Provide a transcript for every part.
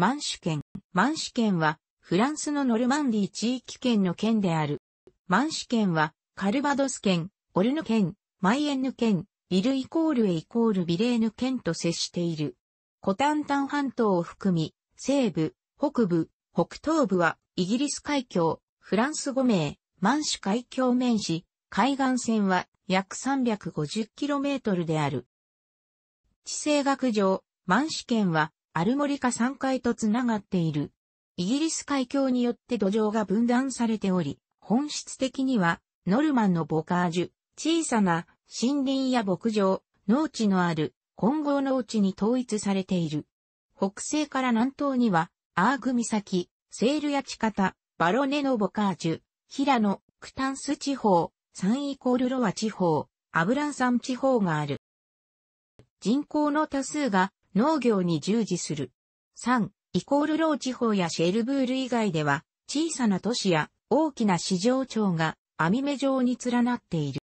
マンシュ県。マンシュ県は、フランスのノルマンディ地域圏の県である。マンシュ県は、カルバドス県、オルヌ県、マイエンヌ県、ビルイコールエイコールビレーヌ県と接している。コタンタン半島を含み、西部、北部、北東部は、イギリス海峡、フランス5名、マンシュ海峡面し、海岸線は約 350km である。地政学上、マンシュ県はアルモリカ3階とつながっている。イギリス海峡によって土壌が分断されており、本質的には、ノルマンのボカージュ、小さな森林や牧場、農地のある混合農地に統一されている。北西から南東には、アーグ岬、セールや地方、バロネのボカージュ、平野、クタンス地方、サンイコールロワ地方、アブランサン地方がある。人口の多数が農業に従事する。3、イコールロー地方やシェルブール以外では、小さな都市や大きな市場町が網目状に連なっている。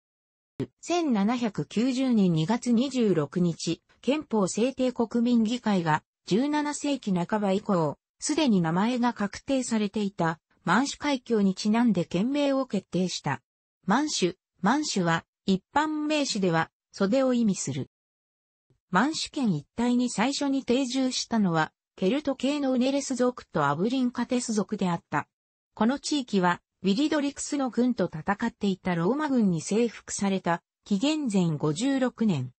1790年2月26日、憲法制定国民議会が17世紀半ば以降、すでに名前が確定されていた満州海峡にちなんで県名を決定した。満州、満州は一般名詞では袖を意味する。満州圏一帯に最初に定住したのは、ケルト系のウネレス族とアブリンカテス族であった。この地域は、ウィリドリクスの軍と戦っていたローマ軍に征服された、紀元前56年。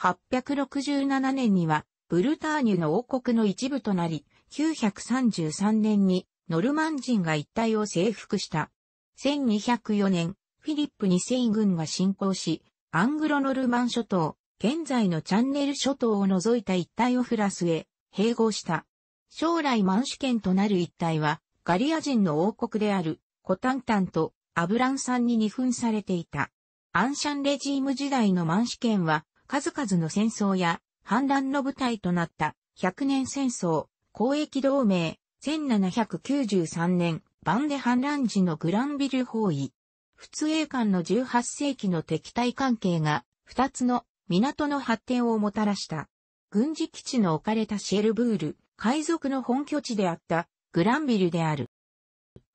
867年には、ブルターニュの王国の一部となり、933年にノルマン人が一帯を征服した。1204年、フィリップ2世軍が侵攻し、アングロノルマン諸島、現在のチャンネル諸島を除いた一帯をフラスへ併合した。将来満主権となる一帯は、ガリア人の王国である、コタンタンとアブランさんに二分されていた。アンシャンレジーム時代の満主権は、数々の戦争や反乱の舞台となった100年戦争、公益同盟、1793年、バンデ反乱時のグランビル包囲。仏英間の18世紀の敵対関係が、二つの港の発展をもたらした。軍事基地の置かれたシェルブール、海賊の本拠地であったグランビルである。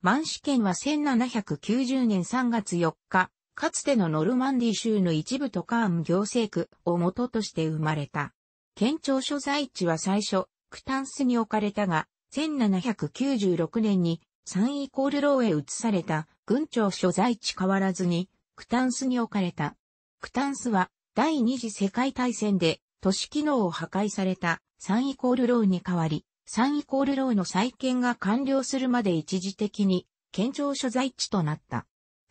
満試験は1790年3月4日、かつてのノルマンディ州の一部トカーン行政区を元として生まれた。県庁所在地は最初、クタンスに置かれたが、1796年にサンイコールローへ移された軍庁所在地変わらずに、クタンスに置かれた。クタンスは第二次世界大戦で都市機能を破壊された3イコールローに代わり、3イコールローの再建が完了するまで一時的に県庁所在地となった。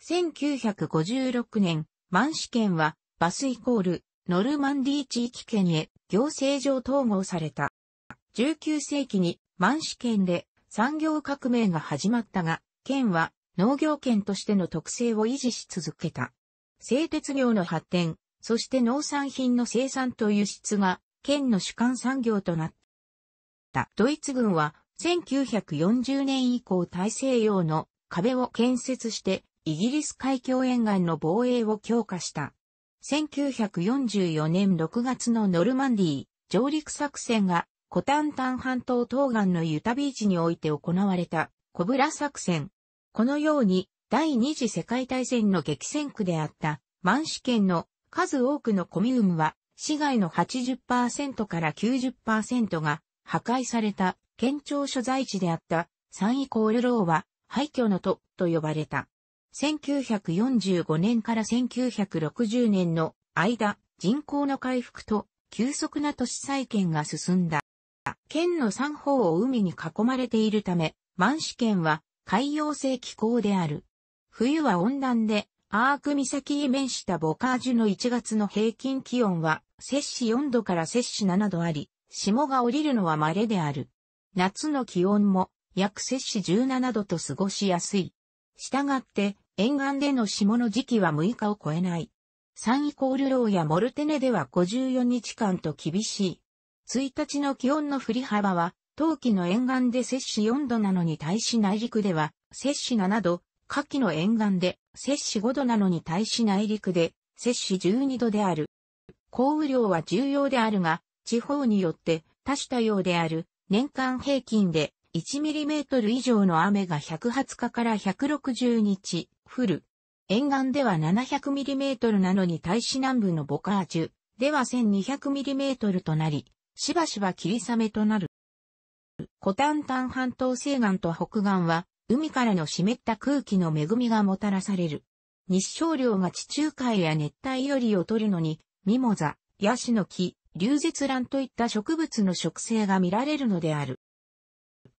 1956年、満市県はバスイコールノルマンディ地域圏へ行政上統合された。19世紀に満市県で産業革命が始まったが、県は農業県としての特性を維持し続けた。製鉄業の発展、そして農産品の生産と輸出が県の主幹産業となった。ドイツ軍は1940年以降大西洋の壁を建設してイギリス海峡沿岸の防衛を強化した。1944年6月のノルマンディー上陸作戦がコタンタン半島東岸のユタビーチにおいて行われたコブラ作戦。このように第二次世界大戦の激戦区であった満州県の数多くのコミウムは、市街の80%から90%が破壊された県庁所在地であった三イコールローは廃墟の都と呼ばれた。1945年から1960年の間、人口の回復と急速な都市再建が進んだ。県の三方を海に囲まれているため、満市県は海洋性気候である。冬は温暖でアーク岬へ面したボカージュの1月の平均気温は、摂氏4度から摂氏7度あり、霜が降りるのは稀である。夏の気温も、約摂氏17度と過ごしやすい。したがって、沿岸での霜の時期は6日を超えない。3イコールローやモルテネでは54日間と厳しい。1日の気温の振り幅は、冬季の沿岸で摂氏4度なのに対し内陸では、摂氏7度、夏季の沿岸で、摂氏5度なのに対し内陸で、摂氏12度である。降雨量は重要であるが、地方によって多種多様である年間平均で1トル以上の雨が120日から160日降る。沿岸では7 0 0トルなのに対し南部のボカージュでは1 2 0 0トルとなり、しばしば霧雨となる。コタンタン半島西岸と北岸は海からの湿った空気の恵みがもたらされる。日照量が地中海や熱帯よりを取るのに、ミモザ、ヤシの木、流絶蘭といった植物の植生が見られるのである。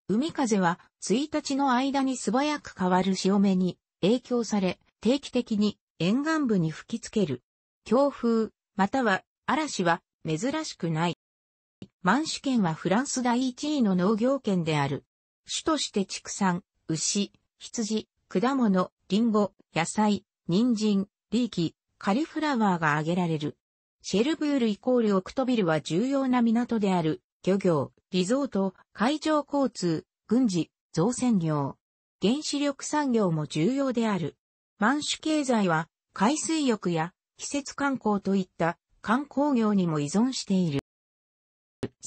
海風は1日の間に素早く変わる潮目に影響され、定期的に沿岸部に吹きつける。強風、または嵐は珍しくない。マンシュ県はフランス第一位の農業県である。主として畜産、牛、羊、果物、リンゴ、野菜、人参、リーキ、カリフラワーが挙げられる。シェルブールイコールオクトビルは重要な港である、漁業、リゾート、海上交通、軍事、造船業。原子力産業も重要である。満州経済は、海水浴や季節観光といった観光業にも依存している。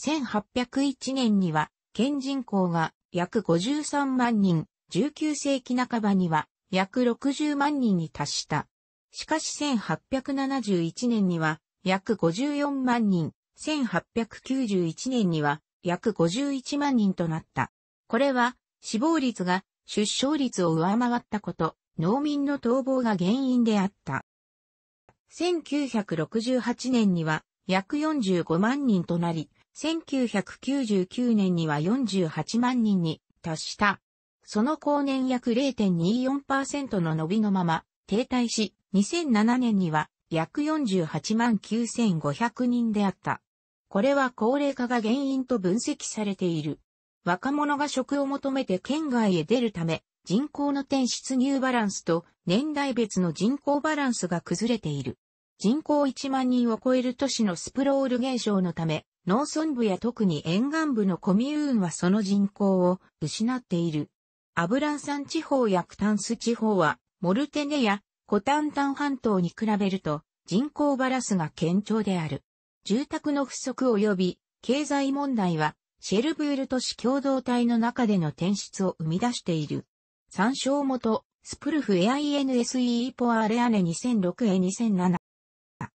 1801年には、県人口が約53万人、19世紀半ばには約60万人に達した。しかし1871年には約54万人、1891年には約51万人となった。これは死亡率が出生率を上回ったこと、農民の逃亡が原因であった。1968年には約45万人となり、1999年には48万人に達した。その後年約0.24%の伸びのまま停滞し、2007年には約48万9500人であった。これは高齢化が原因と分析されている。若者が職を求めて県外へ出るため、人口の転出入バランスと年代別の人口バランスが崩れている。人口1万人を超える都市のスプロール現象のため、農村部や特に沿岸部のコミューンはその人口を失っている。アブランサン地方やクタンス地方は、モルテネやコタンタン半島に比べると人口バラスが堅調である。住宅の不足及び経済問題は、シェルブール都市共同体の中での転出を生み出している。参照元、スプルフ AINSEE ポアレアネ2006へ2007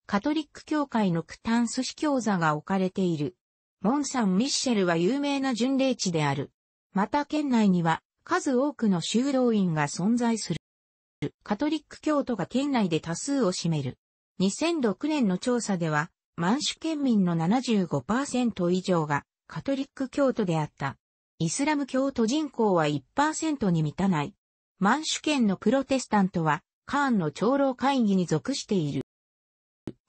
カトリック教会のクタンス司教座が置かれている。モン・サン・ミッシェルは有名な巡礼地である。また県内には数多くの修道院が存在する。カトリック教徒が県内で多数を占める。2006年の調査では、満州県民の75%以上がカトリック教徒であった。イスラム教徒人口は1%に満たない。満州県のプロテスタントは、カーンの長老会議に属している。